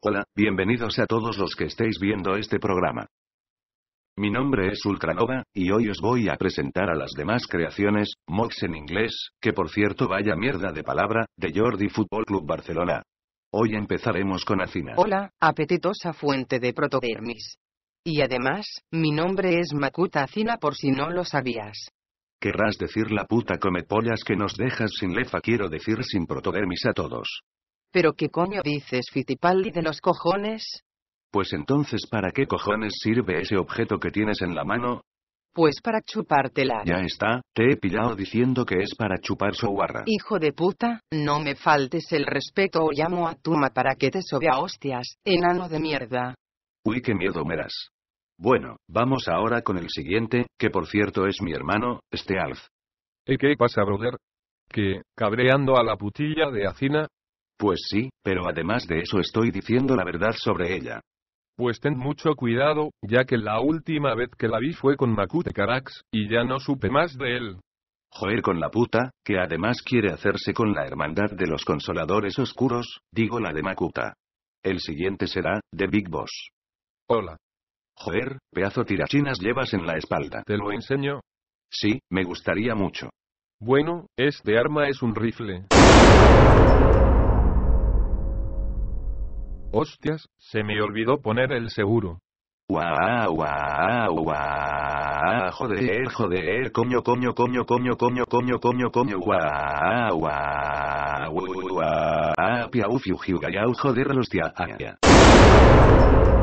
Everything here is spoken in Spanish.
Hola, bienvenidos a todos los que estéis viendo este programa. Mi nombre es Ultranova, y hoy os voy a presentar a las demás creaciones, Mox en inglés, que por cierto vaya mierda de palabra, de Jordi Fútbol Club Barcelona. Hoy empezaremos con Acina. Hola, apetitosa fuente de protodermis. Y además, mi nombre es Makuta Acina por si no lo sabías. Querrás decir la puta come pollas que nos dejas sin lefa, quiero decir sin protodermis a todos. ¿Pero qué coño dices Fitipaldi de los cojones? Pues entonces, ¿para qué cojones sirve ese objeto que tienes en la mano? Pues para chupártela. Ya está, te he pillado diciendo que es para chupar su guarra. Hijo de puta, no me faltes el respeto o llamo a Tuma para que te sobe a hostias, enano de mierda. Uy, qué miedo me das. Bueno, vamos ahora con el siguiente, que por cierto es mi hermano, este Alf. ¿Y qué pasa, brother? Que, cabreando a la putilla de Acina, pues sí, pero además de eso estoy diciendo la verdad sobre ella. Pues ten mucho cuidado, ya que la última vez que la vi fue con Makute Karax, y ya no supe más de él. Joder con la puta, que además quiere hacerse con la hermandad de los consoladores oscuros, digo la de Makuta. El siguiente será, de Big Boss. Hola. Joder, pedazo tirachinas llevas en la espalda. ¿Te lo enseño? Sí, me gustaría mucho. Bueno, este arma es un rifle. Hostias, se me olvidó poner el seguro. Guau, guau, guau, joder, joder, coño, coño, coño, coño, coño, coño, coño, coño, guau, guau, guau,